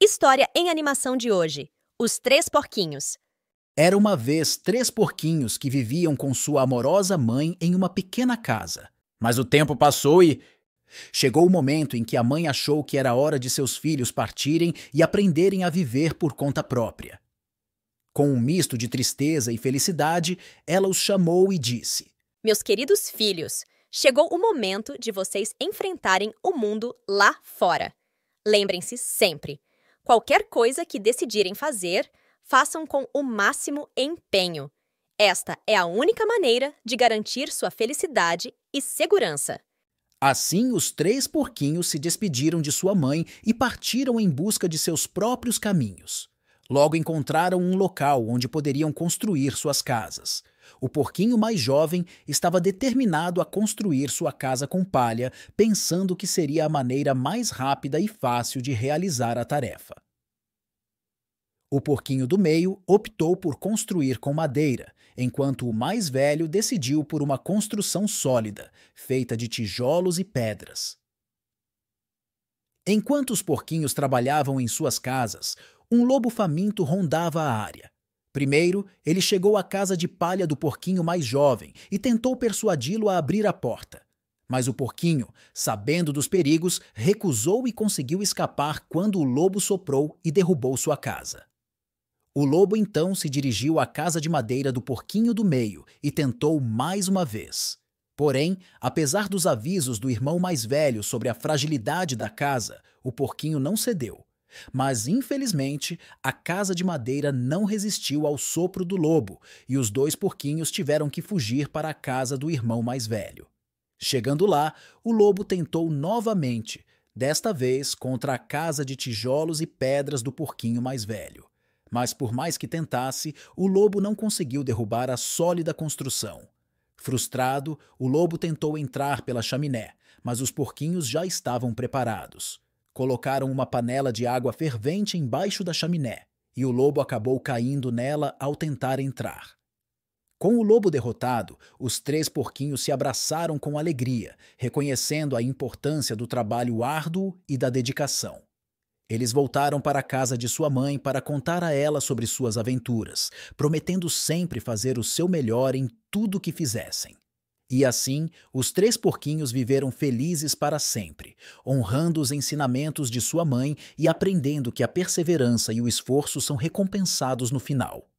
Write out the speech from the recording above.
História em animação de hoje: Os Três Porquinhos. Era uma vez três porquinhos que viviam com sua amorosa mãe em uma pequena casa. Mas o tempo passou e. Chegou o momento em que a mãe achou que era hora de seus filhos partirem e aprenderem a viver por conta própria. Com um misto de tristeza e felicidade, ela os chamou e disse: Meus queridos filhos, chegou o momento de vocês enfrentarem o mundo lá fora. Lembrem-se sempre Qualquer coisa que decidirem fazer, façam com o máximo empenho. Esta é a única maneira de garantir sua felicidade e segurança. Assim, os três porquinhos se despediram de sua mãe e partiram em busca de seus próprios caminhos. Logo encontraram um local onde poderiam construir suas casas. O porquinho mais jovem estava determinado a construir sua casa com palha, pensando que seria a maneira mais rápida e fácil de realizar a tarefa. O porquinho do meio optou por construir com madeira, enquanto o mais velho decidiu por uma construção sólida, feita de tijolos e pedras. Enquanto os porquinhos trabalhavam em suas casas, um lobo faminto rondava a área. Primeiro, ele chegou à casa de palha do porquinho mais jovem e tentou persuadi-lo a abrir a porta. Mas o porquinho, sabendo dos perigos, recusou e conseguiu escapar quando o lobo soprou e derrubou sua casa. O lobo então se dirigiu à casa de madeira do porquinho do meio e tentou mais uma vez. Porém, apesar dos avisos do irmão mais velho sobre a fragilidade da casa, o porquinho não cedeu. Mas, infelizmente, a casa de madeira não resistiu ao sopro do lobo e os dois porquinhos tiveram que fugir para a casa do irmão mais velho. Chegando lá, o lobo tentou novamente, desta vez contra a casa de tijolos e pedras do porquinho mais velho. Mas por mais que tentasse, o lobo não conseguiu derrubar a sólida construção. Frustrado, o lobo tentou entrar pela chaminé, mas os porquinhos já estavam preparados. Colocaram uma panela de água fervente embaixo da chaminé, e o lobo acabou caindo nela ao tentar entrar. Com o lobo derrotado, os três porquinhos se abraçaram com alegria, reconhecendo a importância do trabalho árduo e da dedicação. Eles voltaram para a casa de sua mãe para contar a ela sobre suas aventuras, prometendo sempre fazer o seu melhor em tudo que fizessem. E assim, os três porquinhos viveram felizes para sempre, honrando os ensinamentos de sua mãe e aprendendo que a perseverança e o esforço são recompensados no final.